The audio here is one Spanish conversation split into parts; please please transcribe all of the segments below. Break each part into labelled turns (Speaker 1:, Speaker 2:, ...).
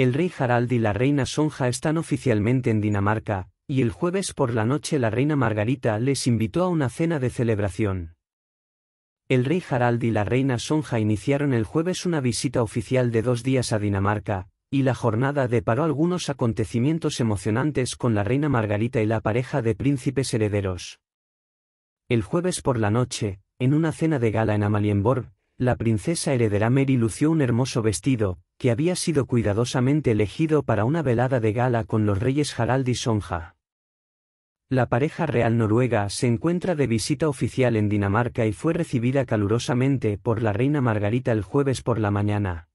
Speaker 1: El rey Harald y la reina Sonja están oficialmente en Dinamarca, y el jueves por la noche la reina Margarita les invitó a una cena de celebración. El rey Harald y la reina Sonja iniciaron el jueves una visita oficial de dos días a Dinamarca, y la jornada deparó algunos acontecimientos emocionantes con la reina Margarita y la pareja de príncipes herederos. El jueves por la noche, en una cena de gala en Amalienborg, la princesa heredera Mary lució un hermoso vestido, que había sido cuidadosamente elegido para una velada de gala con los reyes Harald y Sonja. La pareja real noruega se encuentra de visita oficial en Dinamarca y fue recibida calurosamente por la reina Margarita el jueves por la mañana.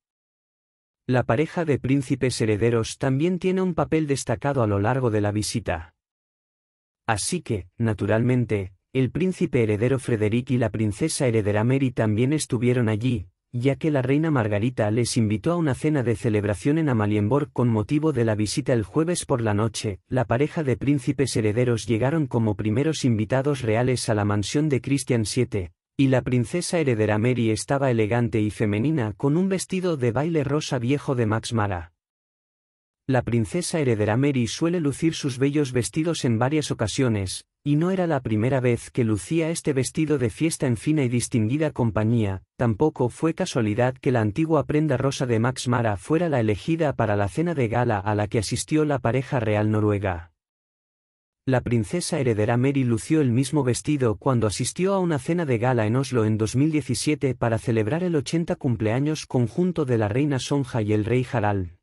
Speaker 1: La pareja de príncipes herederos también tiene un papel destacado a lo largo de la visita. Así que, naturalmente, el príncipe heredero Frederick y la princesa heredera Mary también estuvieron allí, ya que la reina Margarita les invitó a una cena de celebración en Amalienborg con motivo de la visita el jueves por la noche, la pareja de príncipes herederos llegaron como primeros invitados reales a la mansión de Christian VII, y la princesa heredera Mary estaba elegante y femenina con un vestido de baile rosa viejo de Max Mara. La princesa heredera Mary suele lucir sus bellos vestidos en varias ocasiones, y no era la primera vez que lucía este vestido de fiesta en fina y distinguida compañía, tampoco fue casualidad que la antigua prenda rosa de Max Mara fuera la elegida para la cena de gala a la que asistió la pareja real noruega. La princesa heredera Mary lució el mismo vestido cuando asistió a una cena de gala en Oslo en 2017 para celebrar el 80 cumpleaños conjunto de la reina Sonja y el rey Harald.